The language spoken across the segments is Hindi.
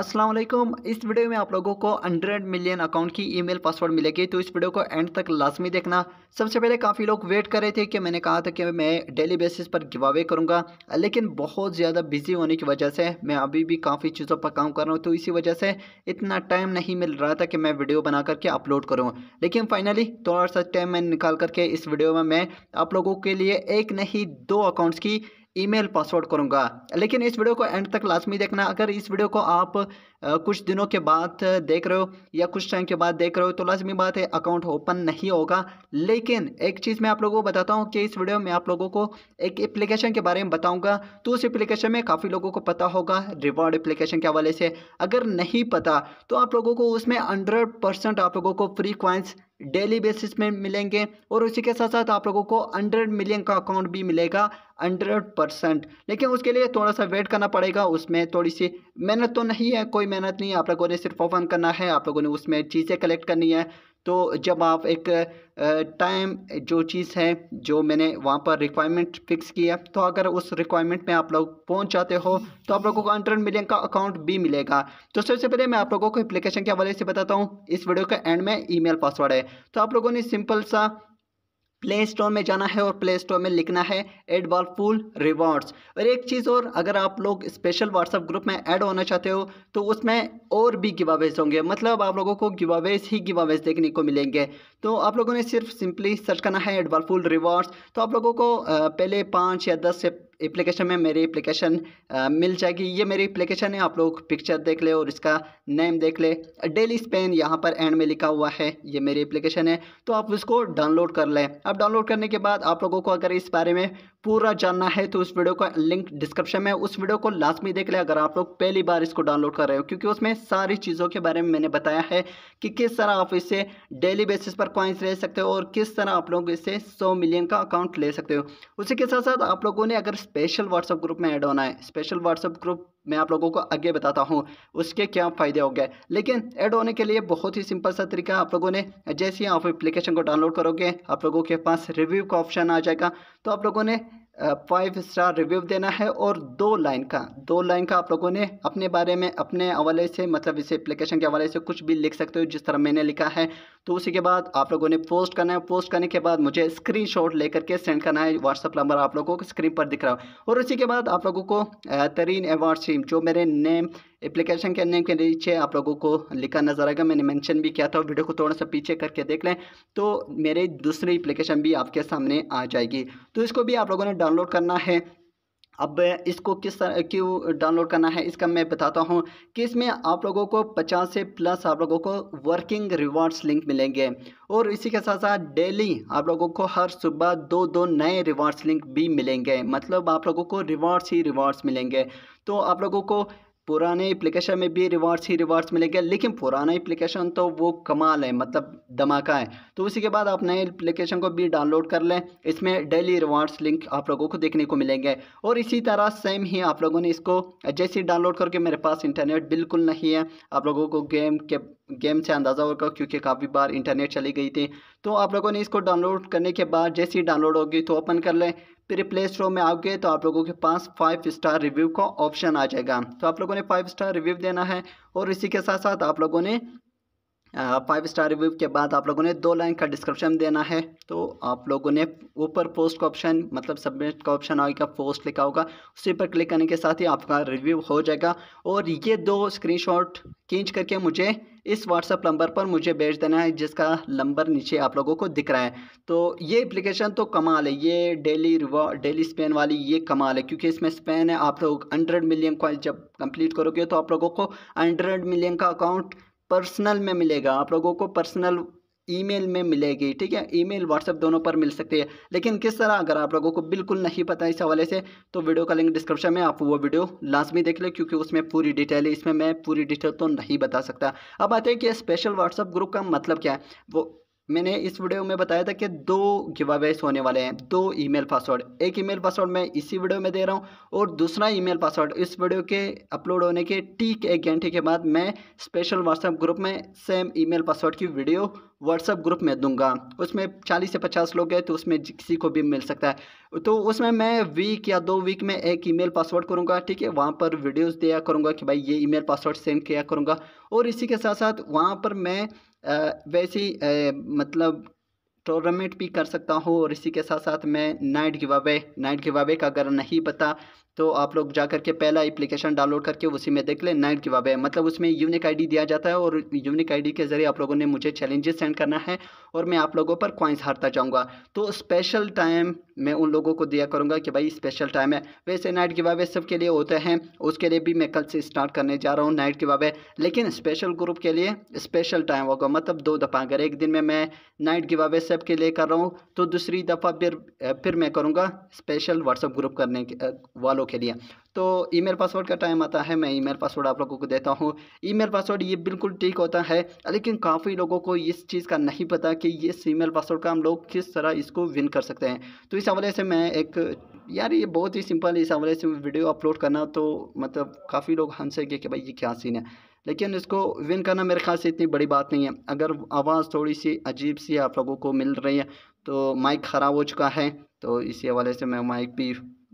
अस्सलाम वालेकुम इस वीडियो में आप लोगों को 100 मिलियन अकाउंट की ईमेल पासवर्ड मिलेगी तो इस वीडियो को एंड तक लाजमी देखना सबसे पहले काफ़ी लोग वेट कर रहे थे कि मैंने कहा था कि मैं डेली बेसिस पर गिवावे करूंगा लेकिन बहुत ज़्यादा बिजी होने की वजह से मैं अभी भी काफ़ी चीज़ों पर काम कर रहा हूँ तो इसी वजह से इतना टाइम नहीं मिल रहा था कि मैं वीडियो बना करके अपलोड करूँ लेकिन फाइनली थोड़ा सा टाइम मैं निकाल करके इस वीडियो में मैं आप लोगों के लिए एक नहीं दो अकाउंट्स की ईमेल पासवर्ड करूँगा लेकिन इस वीडियो को एंड तक लाजमी देखना अगर इस वीडियो को आप कुछ दिनों के बाद देख रहे हो या कुछ टाइम के बाद देख रहे हो तो लाजमी बात है अकाउंट ओपन नहीं होगा लेकिन एक चीज़ मैं आप लोगों को बताता हूँ कि इस वीडियो में आप लोगों को एक एप्लीकेशन के बारे में बताऊँगा तो उस एप्लीकेशन में काफ़ी लोगों को पता होगा रिवॉर्ड एप्लीकेशन के हवाले से अगर नहीं पता तो आप लोगों को उसमें हंड्रेड आप लोगों को फ्री क्वाइंस डेली बेसिस में मिलेंगे और उसी के साथ साथ आप लोगों को हंड्रेड मिलियन का अकाउंट भी मिलेगा हंड्रेड परसेंट लेकिन उसके लिए थोड़ा सा वेट करना पड़ेगा उसमें थोड़ी सी मेहनत तो नहीं है कोई मेहनत नहीं है आप लोगों ने सिर्फ ओपन करना है आप लोगों ने उसमें चीज़ें कलेक्ट करनी है तो जब आप एक टाइम जो चीज़ है जो मैंने वहाँ पर रिक्वायरमेंट फिक्स किया तो अगर उस रिक्वायरमेंट में आप लोग पहुँच जाते हो तो आप लोगों को हंड्रेड मिलियन का अकाउंट भी मिलेगा तो सबसे पहले मैं आप लोगों को एप्लीकेशन के हवाले से बताता हूँ इस वीडियो के एंड में ईमेल पासवर्ड है तो आप लोगों ने सिंपल सा प्ले स्टोर में जाना है और प्ले स्टोर में लिखना है एड बॉल फुल रिवॉर्ड्स और एक चीज़ और अगर आप लोग स्पेशल व्हाट्सअप ग्रुप में ऐड होना चाहते हो तो उसमें और भी गिवावेज होंगे मतलब आप लोगों को गिवावेज ही गिवावेज देखने को मिलेंगे तो आप लोगों ने सिर्फ सिंपली सर्च करना है एड बॉल फुल रिवॉर्ड्स तो आप लोगों को पहले पाँच या दस से एप्लीकेशन में मेरी एप्लीकेशन मिल जाएगी ये मेरी एप्लीकेशन है आप लोग पिक्चर देख ले और इसका नेम देख ले डेली स्पेन यहाँ पर एंड में लिखा हुआ है ये मेरी एप्लीकेशन है तो आप उसको डाउनलोड कर लें अब डाउनलोड करने के बाद आप लोगों को अगर इस बारे में पूरा जानना है तो उस वीडियो का लिंक डिस्क्रिप्शन में उस वीडियो को लास्ट में देख लें अगर आप लोग पहली बार इसको डाउनलोड कर रहे हो क्योंकि उसमें सारी चीज़ों के बारे में मैंने बताया है कि किस तरह आप इससे डेली बेसिस पर क्वाइंस ले सकते हो और किस तरह आप लोग इससे सौ मिलियन का अकाउंट ले सकते हो उसी के साथ साथ आप लोगों ने अगर स्पेशल व्हाट्सअप ग्रुप में ऐड होना है स्पेशल व्हाट्सअप ग्रुप मैं आप लोगों को आगे बताता हूँ उसके क्या फ़ायदे हो गए लेकिन ऐड होने के लिए बहुत ही सिंपल सा तरीका आप लोगों ने जैसे ही आप एप्लीकेशन को डाउनलोड करोगे आप लोगों के पास रिव्यू का ऑप्शन आ जाएगा तो आप लोगों ने फाइव स्टार रिव्यू देना है और दो लाइन का दो लाइन का आप लोगों ने अपने बारे में अपने हवाले से मतलब इस एप्लीकेशन के हवाले से कुछ भी लिख सकते हो जिस तरह मैंने लिखा है तो उसी के बाद आप लोगों ने पोस्ट करना है पोस्ट करने के बाद मुझे स्क्रीन शॉट लेकर के सेंड करना है व्हाट्सअप नंबर आप लोगों को स्क्रीन पर दिख रहा हो और उसी के बाद आप लोगों को तरीन एवॉर्ड स्ट्रीम जो मेरे नेम एप्लीकेशन के नेम के नीचे आप लोगों को लिखा नजर आएगा मैंने मेंशन भी किया था वीडियो को थोड़ा सा पीछे करके देख लें तो मेरे दूसरी एप्लीकेशन भी आपके सामने आ जाएगी तो इसको भी आप लोगों ने डाउनलोड करना है अब इसको किस तरह क्यों डाउनलोड करना है इसका मैं बताता हूँ कि इसमें आप लोगों को 50 से प्लस आप लोगों को वर्किंग रिवार्ड्स लिंक मिलेंगे और इसी के साथ साथ डेली आप लोगों को हर सुबह दो दो नए रिवार्ड्स लिंक भी मिलेंगे मतलब आप लोगों को रिवार्ड्स ही रिवार्ड्स मिलेंगे तो आप लोगों को पुराने एप्लीकेशन में भी रिवार्ड्स ही रिवार्ड्स मिलेंगे लेकिन पुराना एप्लीकेशन तो वो कमाल है मतलब धमाका है तो उसी के बाद आप नए एप्लीकेशन को भी डाउनलोड कर लें इसमें डेली रिवार्ड्स लिंक आप लोगों को देखने को मिलेंगे और इसी तरह सेम ही आप लोगों ने इसको जैसे डाउनलोड करके मेरे पास इंटरनेट बिल्कुल नहीं है आप लोगों को गेम के गेम से अंदाज़ा होगा क्योंकि काफ़ी बार इंटरनेट चली गई थी तो आप लोगों ने इसको डाउनलोड करने के बाद जैसे ही डाउनलोड होगी तो ओपन कर लें फिर प्ले स्टोर में आओगे तो आप लोगों के पास फाइव स्टार रिव्यू का ऑप्शन आ जाएगा तो आप लोगों ने फाइव स्टार रिव्यू देना है और इसी के साथ साथ आप लोगों ने फाइव स्टार रिव्यू के बाद आप लोगों ने दो लाइन का डिस्क्रिप्शन देना है तो आप लोगों ने ऊपर पोस्ट का ऑप्शन मतलब सबमिट का ऑप्शन आएगा पोस्ट लिखा होगा उसी पर क्लिक करने के साथ ही आपका रिव्यू हो जाएगा और ये दो स्क्रीनशॉट खींच करके मुझे इस व्हाट्सअप नंबर पर मुझे भेज देना है जिसका नंबर नीचे आप लोगों को दिख रहा है तो ये एप्लीकेशन तो कमाल है ये डेली रिवॉर्ड डेली स्पेन वाली ये कमाल है क्योंकि इसमें स्पेन है आप लोग हंड्रेड मिलियन कॉइन जब कंप्लीट करोगे तो आप लोगों को हंड्रेड मिलियन का अकाउंट पर्सनल में मिलेगा आप लोगों को पर्सनल ईमेल में मिलेगी ठीक है ईमेल व्हाट्सएप दोनों पर मिल सकती है लेकिन किस तरह अगर आप लोगों को बिल्कुल नहीं पता इस हवाले से तो वीडियो का लिंक डिस्क्रिप्शन में आप वो वीडियो लाजमी देख लें क्योंकि उसमें पूरी डिटेल है इसमें मैं पूरी डिटेल तो नहीं बता सकता अब आते हैं कि स्पेशल व्हाट्सअप ग्रुप का मतलब क्या है वो मैंने इस वीडियो में बताया था कि दो गिवावेस होने वाले हैं दो ईमेल पासवर्ड एक ईमेल पासवर्ड मैं इसी वीडियो में दे रहा हूँ और दूसरा ईमेल पासवर्ड इस वीडियो के अपलोड होने के ठीक एक घंटे के बाद मैं स्पेशल व्हाट्सएप ग्रुप में सेम ईमेल पासवर्ड की वीडियो व्हाट्सएप ग्रुप में दूंगा उसमें चालीस से पचास लोग हैं तो उसमें किसी को भी मिल सकता है तो उसमें मैं वीक या दो वीक में एक ईमेल पासवर्ड करूंगा ठीक है वहाँ पर वीडियोस दिया करूंगा कि भाई ये ईमेल पासवर्ड सेंड किया करूंगा और इसी के साथ साथ वहाँ पर मैं वैसे ही मतलब टूर्नामेंट भी कर सकता हूँ और इसी के साथ साथ मैं नाइट गिवावे नाइट गिवावे का अगर नहीं पता तो आप लोग जा करके पहला एप्लीकेशन डाउनलोड करके उसी में देख लें नाइट की वाबे मतलब उसमें यूनिक आईडी दिया जाता है और यूनिक आईडी के ज़रिए आप लोगों ने मुझे चैलेंजेस सेंड करना है और मैं आप लोगों पर क्वाइंस हारता जाऊँगा तो स्पेशल टाइम मैं उन लोगों को दिया करूँगा कि भाई स्पेशल टाइम है वैसे नाइट की वाबे सबके लिए होते हैं उसके लिए भी मैं कल से स्टार्ट करने जा रहा हूँ नाइट की वाबे लेकिन स्पेशल ग्रुप के लिए स्पेशल टाइम होगा मतलब दो दफ़ा अगर एक दिन में मैं नाइट की वाबे सब के लिए कर रहा हूँ तो दूसरी दफ़ा फिर फिर मैं करूँगा स्पेशल व्हाट्सअप ग्रुप करने वालों लोग के लिए तो ईमेल पासवर्ड का टाइम आता है मैं ईमेल पासवर्ड आप लोगों को देता हूँ ईमेल पासवर्ड ये बिल्कुल ठीक होता है लेकिन काफ़ी लोगों को इस चीज़ का नहीं पता कि इस ईमेल पासवर्ड का हम लोग किस तरह इसको विन कर सकते हैं तो इस हवाले से मैं एक यार ये बहुत ही सिंपल इस हवाले से वीडियो अपलोड करना तो मतलब काफ़ी लोग हंसेंगे कि भाई ये क्या सीन है लेकिन इसको विन करना मेरे ख्याल से इतनी बड़ी बात नहीं है अगर आवाज़ थोड़ी सी अजीब सी आप लोगों को मिल रही है तो माइक ख़राब हो चुका है तो इसी हवाले से मैं माइक भी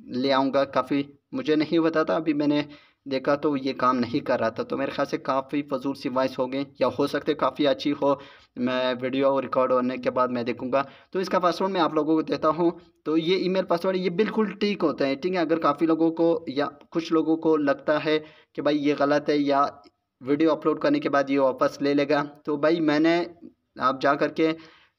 ले आऊँगा काफ़ी मुझे नहीं पता था अभी मैंने देखा तो ये काम नहीं कर रहा था तो मेरे ख्याल से काफ़ी फजूल सी वॉइस हो गई या हो सकते काफ़ी अच्छी हो मैं वीडियो रिकॉर्ड होने के बाद मैं देखूंगा तो इसका पासवर्ड मैं आप लोगों को देता हूँ तो ये ईमेल पासवर्ड ये बिल्कुल ठीक होता है ठीक है अगर काफ़ी लोगों को या कुछ लोगों को लगता है कि भाई ये गलत है या वीडियो अपलोड करने के बाद ये वापस ले लेगा तो भाई मैंने आप जा के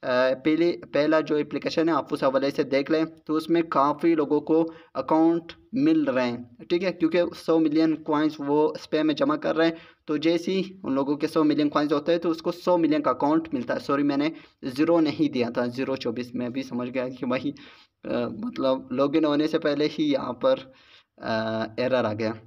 पहले पहला जो एप्लीकेशन है आप उस हवाले से देख लें तो उसमें काफ़ी लोगों को अकाउंट मिल रहे हैं ठीक है क्योंकि सौ मिलियन कोइंस वो स्पे में जमा कर रहे हैं तो जैसे ही उन लोगों के सौ मिलियन कोइंस होते हैं तो उसको सौ मिलियन का अकाउंट मिलता है सॉरी मैंने ज़ीरो नहीं दिया था ज़ीरो चौबीस में भी समझ गया कि भाई मतलब लॉगिन होने से पहले ही यहाँ पर एरर आ गया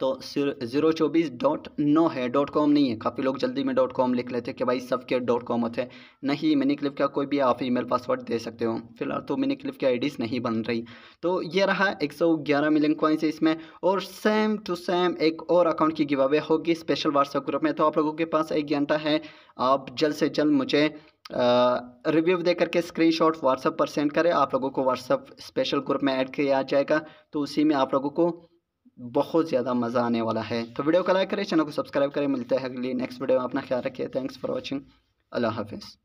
तो ज़ीरो चौबीस डॉट नो है डॉट कॉम नहीं है काफ़ी लोग जल्दी में डॉट कॉम लिख लेते हैं कि भाई के डॉट कॉम होते हैं नहीं मिनी क्लिप का कोई भी आप ईमेल पासवर्ड दे सकते हो फिलहाल तो मिनी क्लिप की आई नहीं बन रही तो ये रहा एक सौ ग्यारह मिलियन कॉइन्स इसमें और सेम टू सेम एक और अकाउंट की गिव अवे होगी स्पेशल व्हाट्सएप ग्रुप में तो आप लोगों के पास एक घंटा है आप जल्द से जल्द मुझे रिव्यू दे करके स्क्रीनशॉट व्हाट्सएप पर सेंड करें आप लोगों को व्हाट्सएप स्पेशल ग्रुप में ऐड किया जाएगा तो उसी में आप लोगों को बहुत ज़्यादा मज़ा आने वाला है तो वीडियो को लाइक करें चैनल को सब्सक्राइब करें मिलते हैं अगली नेक्स्ट वीडियो में अपना ख्याल रखिए थैंक्स फॉर वॉचिंग अल्लाह हाफिज़